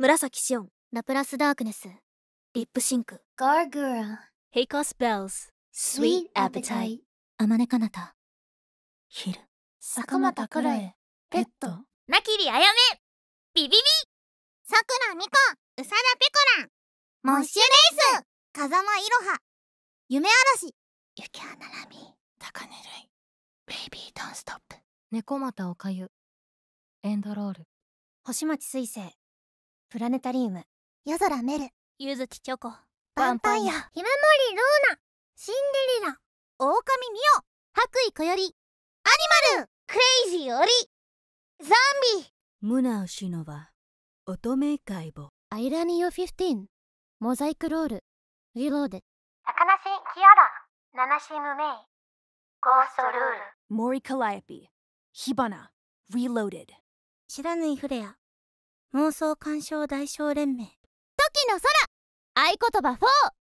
紫シオンラプラスダークネスリップシンクガーグラヘイコスベルズスイートアペタイアマネカナタヒル坂本タクレ、ペットなきりあやメ、ビビビさくらみこうサダペコランモッシュレイス風間いろは夢嵐雪花なみ高根類ベイビードンストップ猫股おかゆエンドロール星町水星プラネタリウム夜空メルゆずきチョコパンパンやひまもりルーナシンデレラ狼オカミオ白衣こよりアニマルクレイジーオリゾンビムナウシノバ乙女解剖アイラニオフフィテ1ンモザイクロールリローデ高梨キアラナナシムメイゴーストルールモリカラエピ火花 Reloaded 知らぬいフレア妄想鑑賞大賞連盟時の空合言葉4